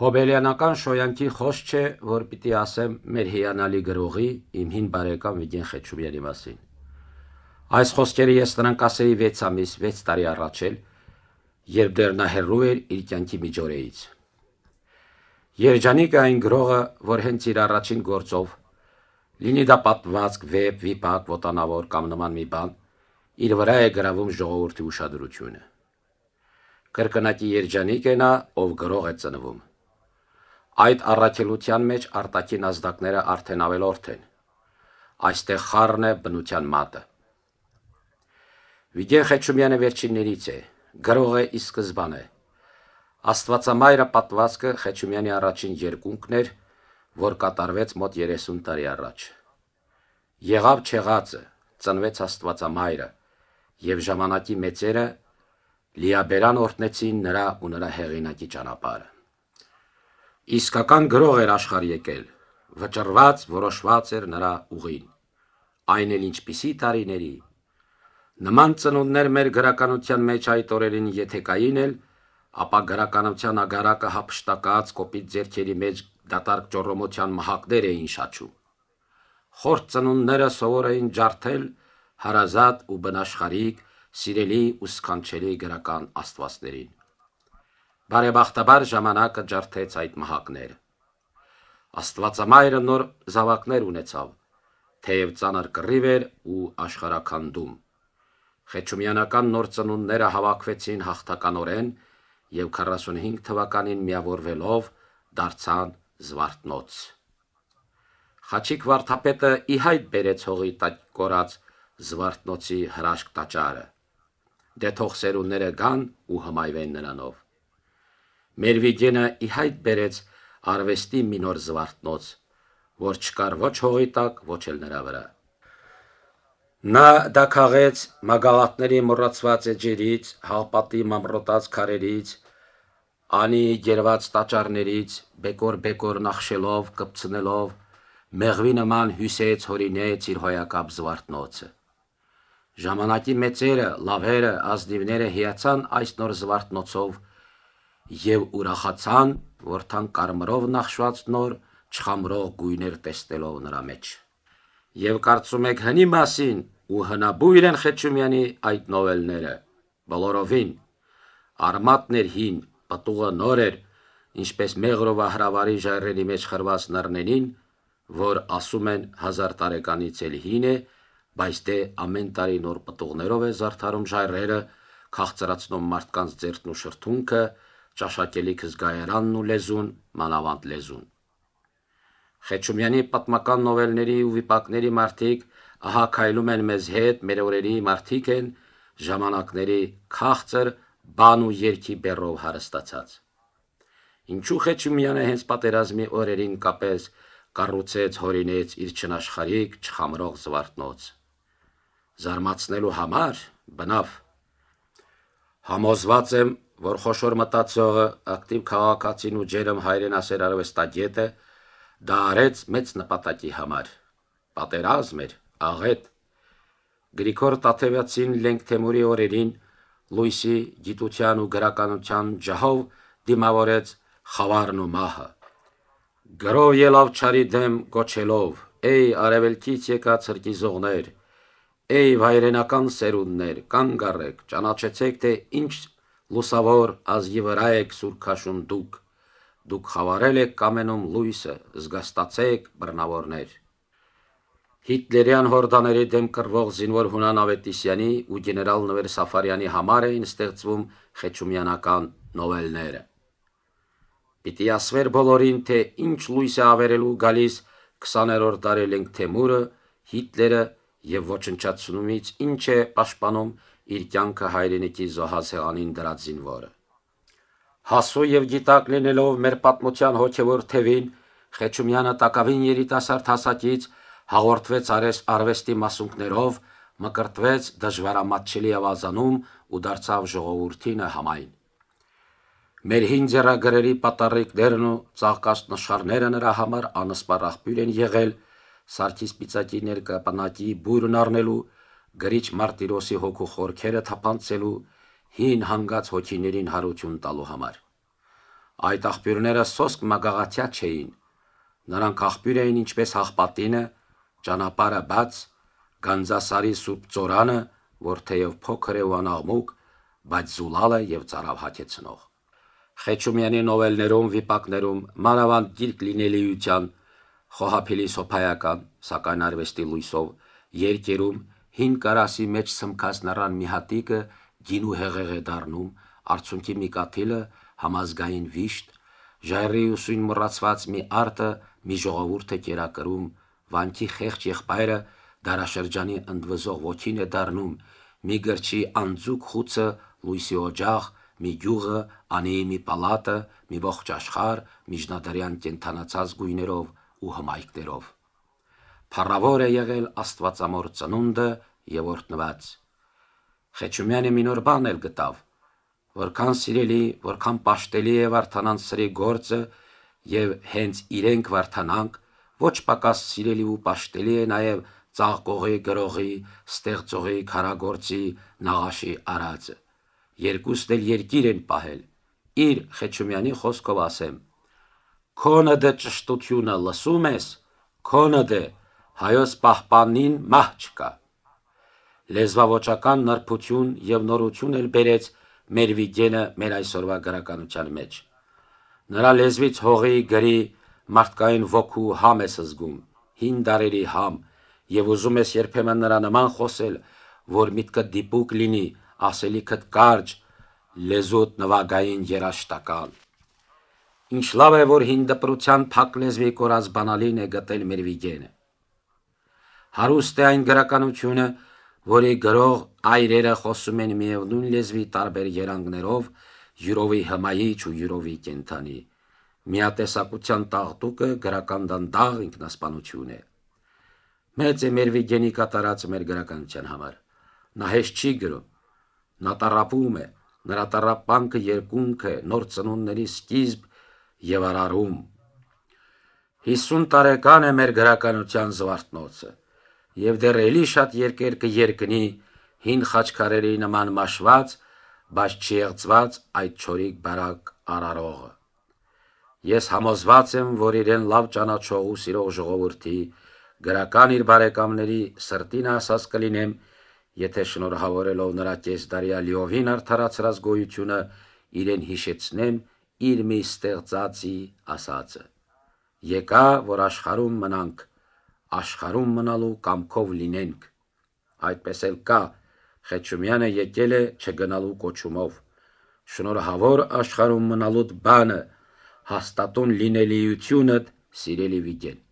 Հոբելյանական շոյանքի խոս չէ, որ պիտի ասեմ մեր հիանալի գրողի իմ հին բարեկամ Վիգեն Խեչուբյանի մասին։ Այս խոսքերը ես նրանք ասեի 6 ամիս, 6 տարի առաջ էլ, երբ դեռ նա հեռու էր իր կյանքի միջօրեից։ Երջանիկը այն գրողը, որ հենց իր առաջին գործով, լինի դա պատվածք, վեպ, վիպակ, ոտանավոր կամ նման մի բան, իր վրա է գրավում ժողովրդի ուշադրությունը։ Կրկնակի երջանիկ է նա, ով գրող է ծնվում։ Այդ առաքելության մեջ արտաքին ազդակները արդեն ավելորդ են։ Այստեղ խառն է բնության մատը։ Վիգեն Խեչումյանը վերջիններից է, գրող է ի սկզբանե։ Աստվածամայրը պատվածքը Խեչումյանի առաջին երկունքն էր, որ կատարվեց մոտ 30 տարի առաջ։ Եղավ չեղածը, ծնվեց Աստվածամայրը, եւ ժամանակի մեծերը լիաբերան օրտնեցին նրա ու նրա հեղինակի ճանապարհը։ Իսկական գրող էր աշխարհ եկել, վճռված, որոշված էր նրա ուղին։ Այն էլ ինչպիսի տարիների։ Նման ծնունդներ մեր գրականության մեջ այդ օրերին եթե կային էլ, ապա գրականության ագարակը հապշտակած կոպիտ ձերքերի մեջ դատարկ ճորոմոցյան մահակներ էին շաչում։ Խորտ ծնունդները սովոր էին ջարդել հարազատ ու բնաշխարիկ, սիրելի ու սքանչելի գրական աստվածներին։ Բարեբախտաբար ժամանակը ջարդեց այդ մահակները։ Աստվածամայրը նոր զավակներ ունեցավ, թեև ծանր կռիվ էր ու աշխարականդում։ Խեչումյանական նոր ծնունդները հավաքվեցին հաղթականորեն եւ 45 թվականին միավորվելով դարձան Զվարթնոց։ Խաչիկ վարդապետը ի հայտ բերեց հողի տակ կորած Զվարթնոցի հրաշք տաճարը։ Դե թող սերունները գան ու հմայվեն նրանով։ Մերվիգենը իհայտ բերեց արվեստի մի նոր զվարթնոց, որ չկար ոչ հողի տակ, ոչ էլ նրա վրա։ Նա դակաղեց մագաղատների մռացված էջերից, հալպատի մամրոտած քարերից, անի ģերված տաճարներից, բեկոր-բեկոր նախշելով, կպցնելով, մեղվի նման հյուսեց հորինեց իր հոյակապ զվարթնոցը։ Ժամանակի մեծերը, լավերը, ազդիվները հիացան այս նոր զվարթնոցով եւ ուրախացան, որթան կարմրով նախշված նոր չխամրող գույներ տեստելով նրա մեջ։ Եվ կարծում եք հնի մասին ու հնաբույր են Խեչումյանի այդ նովելները։ Բոլորովին արմատներ հին, պատուգը նոր էր, ինչպես մեղրովա հրավարի ժայռերի մեջ խրված նռնենին, որ ասում են 1000 տարեկանից էլ հին է, բայց դե ամեն տարի նոր պատուգներով է զարդարում ժայռերը, քաղցրացնում մարդկանց ձերքն ու շրթունքը, ճաշակելի քզգայանն ու լեզուն, մանավանդ լեզուն։ Խեչումյանի պատմական նովելների ու վիպակների մարդիկ ահա քայլում են մեզ հետ, մեր օրերի մարդիկ են ժամանակների քաղցր բան ու երկի բերով հարստացած։ Ինչու Խեչումյանը հենց պատերազմի օրերին կապես կառուցեց հորինեց իր ճնաշխարիկ չխամրող զվարթնոց։ Զարմացնելու համար բնավ համոզված եմ որ խոշոր մտածողը ակտիվ քաղաքացին ու ջերմ հայրենասեր արվեստագետ է, դա արեց մեծ նպատակի համար։ Պատերազմ էր, աղետ։ Գրիգոր Տաթևյացին Լենք Թեմուրի օրերին լույսի գիտության ու գրականության ջահով դիմավորեց խավարն ու մահը։ Գրով ելավ ճարի դեմ գոչելով. «Էй արևելքից եկած հրկիզողներ, էй վայրենական սերունդներ, կանգ առեք, ճանաչեցեք թե ինչ լուսավոր ազգի վրա եք սուր քաշում դուք, դուք խավարել եք կամենում լույսը, զգաստացեք բրնավորներ։ Հիտլերյան հորդաների դեմ կռվող զինվոր Հունան Ավետիսյանի ու գեներալ Նվեր Սաֆարյանի համար էին ստեղծվում խեչումյանական նովելները։ Պիտի ասվեր բոլորին, թե ինչ լույս է ավերելու գալիս 20-րդ դարելենք Թեմուրը, Հիտլերը եւ ոչնչացումից ինչ է պաշտպանում իր կյանքը հայրենիքի զոհասեղանին դրած զինվորը։ Հասու եւ գիտակ լինելով մեր պատմության հոգեոր թևին, Խեչումյանը տակավին երիտասարդ հասակից հաղորդվեց արես արվեստի մասունքներով, մկրտվեց դժվարամատչելի ավազանում ու դարձավ ժողովրդինը համայն։ Մեր հին ձեռագրերի պատարիկներն ու ծաղկաստ նշարները նրա համար անսպար աղբյուր են եղել, Սարգիս Պիծակի ներկապանակի բույրն առնելու գրիչ Մարտիրոսի հոգու խորքերը թափանցելու հին հանգած հոգիներին հարություն տալու համար։ Այդ աղբյուրները սոսկ մագաղաթյա չէին։ Նրանք աղբյուր էին ինչպես հաղպատինը, ճանապարհը բաց, Գանձասարի սուրբ ծորանը, որ թեև փոքր է ու անաղմուկ, բայց զուլալ է եւ ծարավ հաճեցնող։ Խեչումյանի նովելներում, վիպակներում մանավանդ գիրք լինելիության խոհափելի սոփայական, սակայն արվեստի լույսով երկերում Հին կարասի մեջ սմքած նռան մի հատիկը գինու հեղեղ է դառնում, արցունքի մի կաթիլը համազգային վիշտ, ժայռի ուսույն մռացված մի արտը մի ժողովուրդ է կերակրում, վանքի խեղճ եղբայրը դարաշրջանի ընդվզող ոքին է դառնում, մի գրչի անձուկ խուցը լույսի օջախ, մի գյուղը, անեի մի պալատը, մի ողջ աշխար, միջնադարյան կենթանացած գույներով ու հմայքներով փառավոր է եղել Աստվածամոր ծնունդը եւ օրտնված։ Խեչումյանը մի նոր բան էլ գտավ, որքան սիրելի, որքան պաշտելի է Վարդանանց սրի գործը եւ հենց իրենք Վարդանանք ոչ պակաս սիրելի ու պաշտելի է նաեւ ծաղկողի գրողի, ստեղծողի քարագործի նաղաշի արածը։ Երկուսն էլ երկիր են պահել։ Իր Խեչումյանի խոսքով ասեմ. Քոնը դե ճշտությունը լսում ես, քոնը դե հայոց պահպանին մահ չկա։ Լեզվավոճական նրբություն եւ նորություն էլ բերեց մեր վիգենը մեր այսօրվա գրականության մեջ։ Նրա լեզվից հողի գրի մարդկային ոգու համ ես զգում, հին դարերի համ, եւ ուզում ես երբեմն նրա նման խոսել, որ միտքը դիպուկ լինի, ասելիքդ կարճ, լեզուտ նվագային երաշտական։ Ինչ լավ է, որ հին դպրության փակ լեզվի կորած բանալին է գտել մեր վիգենը։ Հարուստ է այն գրականությունը, որի գրող այրերը խոսում են միևնույն լեզվի տարբեր երանգներով, յուրովի հմայիչ ու յուրովի կենթանի։ Միատեսակության տաղտուկը գրական դանդաղ ինքնասպանություն է։ Մեծ է մեր վիգենի կատարած մեր գրականության համար։ Նա հեշտ չի գրում, նա տարապում է, նրա տարապանքը երկունք է, նոր ծնունների սկիզբ եւ արարում։ 50 տարեկան է մեր գրականության զվարթնոցը եւ դեռ էլի շատ երկեր կերկնի հին խաչքարերի նման մաշված, բայց չեղծված այդ չորիկ բարակ արարողը։ Ես համոզված եմ, որ իրեն լավ ճանաչող ու սիրող ժողովրդի գրական իր բարեկամների սրտին ասած կլինեմ, եթե շնորհավորելով նրա կեսդարյա լիովին արդարացրած գոյությունը իրեն հիշեցնեմ իր մի ստեղծացի ասածը։ Եկա, որ աշխարում մնանք աշխարհում մնալու կամքով լինենք։ Այդպես էլ կա, Խեչումյանը եկել է չգնալու կոչումով։ Շնորհավոր աշխարհում մնալուտ բանը հաստատուն լինելիությունդ սիրելի Վիգեն։